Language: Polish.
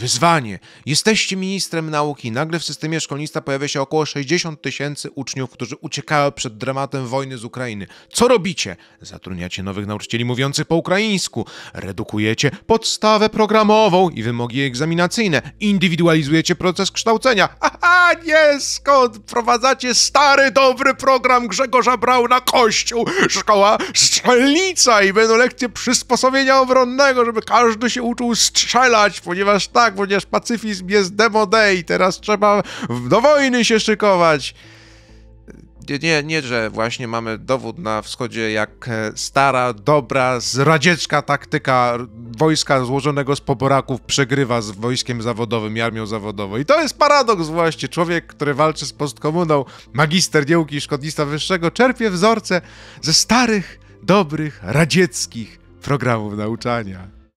wyzwanie. Jesteście ministrem nauki. Nagle w systemie szkolnictwa pojawia się około 60 tysięcy uczniów, którzy uciekają przed dramatem wojny z Ukrainy. Co robicie? Zatrudniacie nowych nauczycieli mówiących po ukraińsku, redukujecie podstawę programową i wymogi egzaminacyjne, indywidualizujecie proces kształcenia. Aha, nie, skąd wprowadzacie stary, dobry program Grzegorza Brauna Kościół, szkoła strzelnica i będą lekcje przysposobienia obronnego, żeby każdy się uczył strzelać, ponieważ tak, tak, ponieważ pacyfizm jest demo day, teraz trzeba do wojny się szykować. Nie, nie, że właśnie mamy dowód na wschodzie, jak e, stara, dobra, zradziecka taktyka wojska złożonego z poboraków przegrywa z wojskiem zawodowym i armią zawodową. I to jest paradoks właśnie. Człowiek, który walczy z postkomuną, magister dziełki szkodnictwa wyższego, czerpie wzorce ze starych, dobrych, radzieckich programów nauczania.